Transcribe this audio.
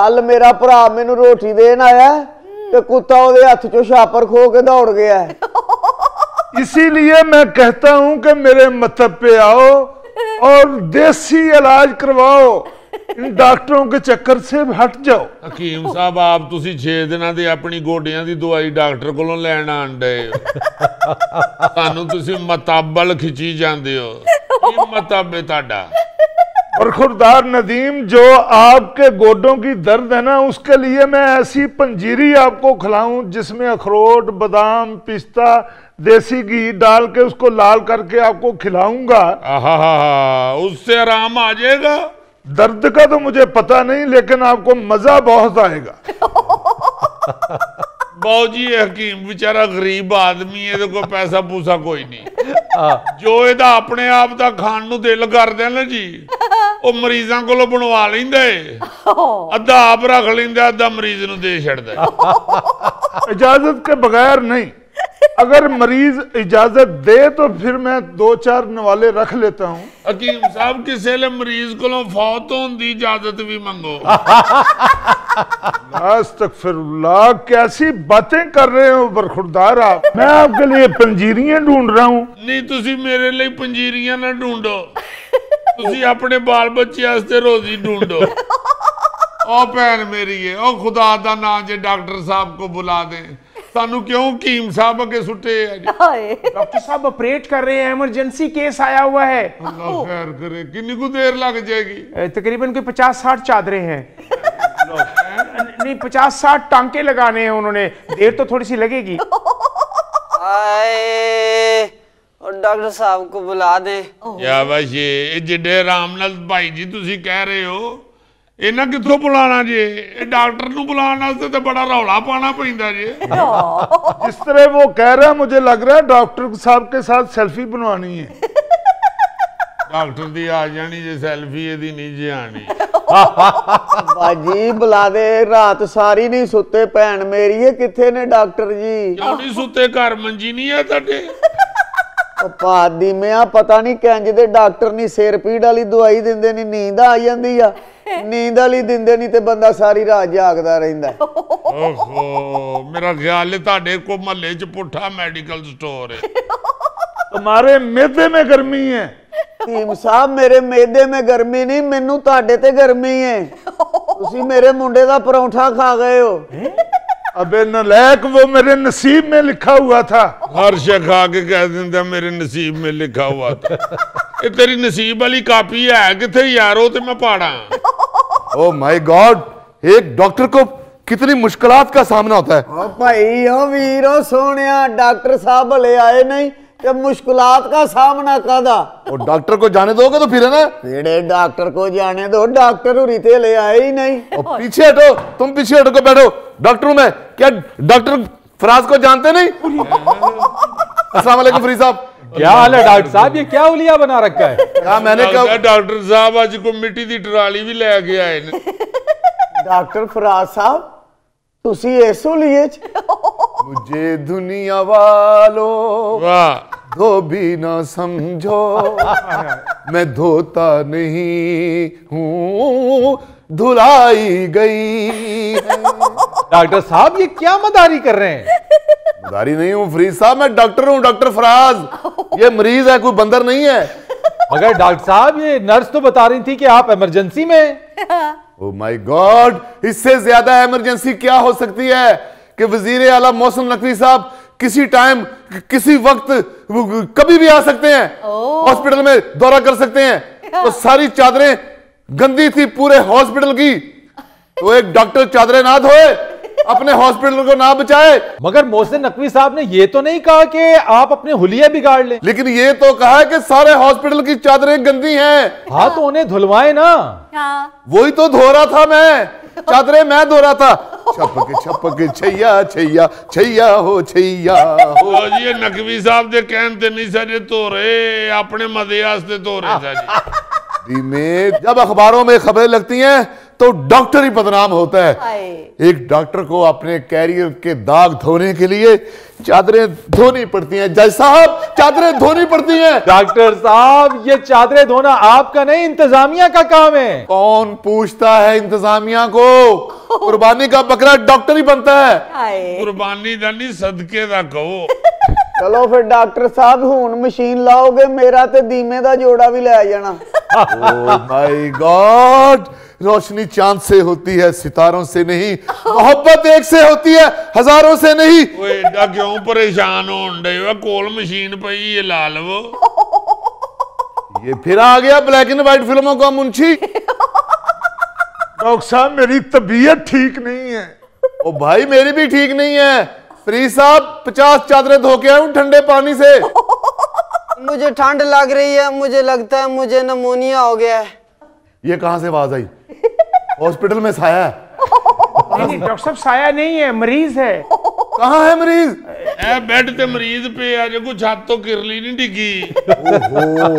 ਕੱਲ ਮੇਰਾ ਭਰਾ ਮੈਨੂੰ ਰੋਟੀ ਦੇਣ ਆਇਆ ਤੇ ਕੁੱਤਾ ਉਹਦੇ ਹੱਥ ਚੋਂ ਛਾਪਰ ਖੋ ਕੇ ਦੌੜ ਗਿਆ ਇਸੇ ਲਈ ਮੈਂ ਕਹਤਾ ਹੂੰ ਕਿ ਮੇਰੇ ਮਤਬ पे ਆਓ ਔਰ ਦੇਸੀ ਇਲਾਜ ਕਰਵਾਓ ਇਨ ਡਾਕਟਰੋਂ ਕੇ ਚੱਕਰ ਸੇ ਹਟ ਜਾਓ ਹਕੀਮ ਸਾਹਿਬ ਆਪ ਤੁਸੀਂ 6 ਦਿਨਾਂ ਦੀ ਆਪਣੀ ਗੋਡਿਆਂ ਦੀ ਦਵਾਈ ਡਾਕਟਰ ਕੋਲੋਂ ਲੈਣ ਆਂਡੇ ਤੁਹਾਨੂੰ ਤੁਸੀਂ ਮਤਾਬਲ ਖਿੱਚੀ ਜਾਂਦੇ ਹੋ ਇਹ ਮਤਾਬੇ ਤੁਹਾਡਾ और खुरदार नदीम जो आपके गोडों की दर्द है ना उसके लिए मैं ऐसी पंजीरी आपको खिलाऊं जिसमें अखरोट बादाम पिस्ता देसी घी डाल के उसको लाल करके आपको खिलाऊंगा उससे आराम आ जाएगा दर्द का तो मुझे पता नहीं लेकिन आपको मजा बहुत आएगा बाबूजी हकीम बेचारा गरीब आदमी है तो पैसा पूसा कोई नहीं हाँ। जो ਇਹਦਾ ਆਪਣੇ ਆਪ ਦਾ ਖਾਣ दिल कर ਕਰਦੇ ਨੇ ਜੀ मरीजा को बनवा ਬਣਵਾ ਲੈਂਦੇ ਅੱਧਾ ਆਪ ਰੱਖ ਲੈਂਦਾ ਅੱਧਾ ਮਰੀਜ਼ ਨੂੰ ਦੇ ਛੱਡਦਾ ਇਜਾਜ਼ਤ ਕੇ नहीं अगर मरीज इजाजत दे तो फिर मैं दो चार नवाले रख लेता हूँ अकीम साहब किसी ने मरीज को फौत होने की इजाजत भी मंगो अस्तगफिरुल्लाह कैसी बातें कर रहे हो बरखुरदार आप मैं आपके लिए पंजीरियां ढूंढ रहा हूँ नहीं तुम मेरे लिए पंजीरियां ना ढूंढो ਤੁਸੀਂ ਆਪਣੇ ਬਾਲ ਬੱਚੇ ਵਾਸਤੇ ਰੋਜ਼ੀ ਢੂੰਡੋ ਉਹ ਭੈਣ ਮੇਰੀ ਏ ਉਹ ਖੁਦਾ ਦਾ ਨਾਮ ਜੇ ਡਾਕਟਰ ਸਾਹਿਬ ਕੋ ਬੁਲਾ ਦੇ ਤੁਹਾਨੂੰ ਕਿਉਂ ਕੀਮ ਸਾਹਿਬ ਅਗੇ ਸੁੱਟੇ ਆ ਹਾਏ ਡਾਕਟਰ ਸਾਹਿਬ ਆਪਰੇਟ ਕਰ रहे हैं इमरजेंसी केस आया हुआ है अल्लाह खैर करे कितनी को देर लग जाएगी ਤਕਰੀਬਨ ਕੋਈ 50 60 ਚਾਦਰੇ ਹੈ नहीं 50 60 टांके लगाने हैं उन्होंने देर तो थोड़ी सी लगेगी आए ਡਾਕਟਰ ਸਾਹਿਬ ਕੋ ਬੁਲਾ ਦੇ ਯਾ ਵਾਸ਼ੇ ਇਹ ਜਿਹੜੇ ਰਾਮਨਾਥ ਭਾਈ ਜੀ ਤੁਸੀਂ ਕਹਿ ਰਹੇ ਹੋ ਇਹਨਾਂ ਕਿੱਥੋਂ ਬੁਲਾਣਾ ਜੇ ਇਹ ਡਾਕਟਰ ਨੂੰ ਬੁਲਾਉਣ ਵਾਸਤੇ ਤੇ ਬੜਾ ਰੌਲਾ ਪਾਣਾ ਪੈਂਦਾ ਜੇ ਜਿਸ ਤਰ੍ਹਾਂ ਉਹ ਕਹਿ ਰਿਹਾ ਮੈਨੂੰ ਲੱਗ ਰਿਹਾ ਡਾਕਟਰ ਸਾਹਿਬ ਕੇ ਸਾਥ ਸੈਲਫੀ ਬਣਵਾਣੀ ਹੈ ਡਾਕਟਰ ਦੀ ਆ ਜਾਣੀ ਜੇ ਸੈਲਫੀ ਇਹਦੀ ਨਹੀਂ ਜੇ ਆਣੀ ਬਾਜੀ ਬੁਲਾ ਦੇ ਰਾਤ ਸਾਰੀ ਨਹੀਂ ਸੁੱਤੇ ਭੈਣ ਮੇਰੀ ਇਹ ਕਿੱਥੇ ਨੇ ਡਾਕਟਰ ਜੀ ਕਿਉਂ ਨਹੀਂ ਸੁੱਤੇ ਘਰ ਮੰਜੀ ਨਹੀਂ ਆ ਤੁਹਾਡੇ ਪਾਦੀ ਮੈਂ ਆ ਪਤਾ ਨਹੀਂ ਕਿੰਜ ਦੇ ਡਾਕਟਰ ਨਹੀਂ ਸਿਰ ਪੀੜ ਵਾਲੀ ਦਵਾਈ ਦਿੰਦੇ ਨਹੀਂ ਨੀਂਦ ਆ ਜਾਂਦੀ ਆ ਨੀਂਦ ਵਾਲੀ ਦਿੰਦੇ ਨਹੀਂ ਤੇ ਬੰਦਾ ਸਾਰੀ ਰਾਤ ਜਾਗਦਾ ਰਹਿੰਦਾ ਓਹੋ ਮੇਰਾ ਖਿਆਲ ਹੈ ਤੁਹਾਡੇ ਕੋ ਮਹੱਲੇ 'ਚ ਪੁੱਠਾ ਮੈਡੀਕਲ ਸਟੋਰ ਹੈ ਤੁਹਾਰੇ ਮੇਦੇ ਮੇ ਗਰਮੀ ਹੈ ਟੀਮ ਸਾਹਿਬ ਮੇਰੇ ਮੇਦੇ ਮੇ ਗਰਮੀ ਨਹੀਂ ਮੈਨੂੰ ਤੁਹਾਡੇ ਤੇ ਗਰਮੀ ਹੈ ਤੁਸੀਂ ਮੇਰੇ ਮੁੰਡੇ ਦਾ ਪਰੌਂਠਾ ਖਾ ਗਏ ਹੋ अबे नलैक वो मेरे नसीब में लिखा हुआ था हर शेख के कह देता मेरे नसीब में लिखा हुआ था ये तेरी नसीब वाली कापी है कितने हो तो मैं पाड़ा ओ माय गॉड एक डॉक्टर को कितनी मुश्किलात का सामना होता है ओ भाई ओ वीरो सोनिया डॉक्टर साहब ले आए नहीं ये मुश्किलात का सामना कर दा और डॉक्टर को जाने दोगे तो फिर है ना फिर डॉक्टर को जाने दो डॉक्टर रीते ले आए ही नहीं और पीछे हटो तुम पीछे हटो को बैठो डॉक्टर में क्या डॉक्टर फराज को जानते नहीं असला फरी साहब क्या हाल है डॉक्टर साहब ये क्या उलिया बना रखा है क्या मैंने कहा डॉक्टर साहब आज को मिट्टी की ट्राली भी ले गया है डॉक्टर फराज साहब तुसी ऐसो लिए मुझे दुनिया वालों वाह धो भी ना समझो मैं धोता नहीं हूँ धुलाई गई डॉक्टर साहब ये क्या मदारी कर रहे हैं मदारी नहीं हूँ फरीज साहब मैं डॉक्टर हूँ डॉक्टर फराज ये मरीज है कोई बंदर नहीं है अगर डॉक्टर साहब ये नर्स तो बता रही थी कि आप इमरजेंसी में ओ माय गॉड इससे ज्यादा इमरजेंसी क्या हो सकती है कि वजीर आला मोहसन नकवी साहब किसी टाइम किसी वक्त कभी भी आ सकते हैं हॉस्पिटल में दौरा कर सकते हैं तो सारी चादरें गंदी थी पूरे हॉस्पिटल की वो तो एक डॉक्टर चादरें ना धोए अपने हॉस्पिटल को ना बचाए मगर मोहसिन नकवी साहब ने ये तो नहीं कहा कि आप अपने हुलिया बिगाड़ लें लेकिन ये तो कहा है कि सारे हॉस्पिटल की चादरें गंदी हैं हाँ तो उन्हें धुलवाए ना हाँ। वही तो धो रहा था मैं चादरें मैं धो रहा था छपक छपक छैया छैया छैया हो छैया ਹੋ ਜੀ ਇਹ ਨਕਵੀ ਸਾਹਿਬ ਦੇ ਕਹਿਣ ਤੇ ਨਹੀਂ ਸਾਡੇ ਧੋਰੇ ਆਪਣੇ ਮਦੇ ਵਾਸਤੇ ਧੋਰੇ ਸਾ ਜੀ में जब अखबारों में खबरें लगती हैं तो डॉक्टर ही बदनाम होता है एक डॉक्टर को अपने कैरियर के दाग धोने के लिए चादरें धोनी पड़ती हैं जज साहब चादरें धोनी पड़ती हैं डॉक्टर साहब ये चादरें धोना आपका नहीं इंतजामिया का काम है कौन पूछता है इंतजामिया को कुर्बानी का बकरा डॉक्टर ही बनता है कुर्बानी ਕੁਰਬਾਨੀ ਦਾ ਨਹੀਂ ਸਦਕੇ ਦਾ ਕਹੋ ਚਲੋ ਫਿਰ ਡਾਕਟਰ ਸਾਹਿਬ ਹੁਣ ਮਸ਼ੀਨ ਲਾਓਗੇ ਮੇਰਾ ਤੇ ਦੀਮੇ ਦਾ ਜੋੜਾ ਵੀ ਲੈ ਜਾਣਾ ਓ रोशनी चांद से होती है सितारों से नहीं मोहब्बत एक से होती है हजारों से नहीं एडा क्यों परेशान हो कोल मशीन पई ये ला लवो ये फिर आ गया ब्लैक एंड व्हाइट फिल्मों का मुंशी डॉक्टर साहब मेरी तबीयत ठीक नहीं है ओ भाई मेरी भी ठीक नहीं है फ्री साहब पचास चादरें धो के आऊ ठंडे पानी से मुझे ठंड लग रही है मुझे लगता है मुझे नमोनिया हो गया है ये कहाँ से आवाज आई हॉस्पिटल में साया है नहीं डॉक्टर साहब साया नहीं है मरीज है कहाँ है मरीज ए बेड पे मरीज पे आज कुछ छात तो किरली नहीं डिगी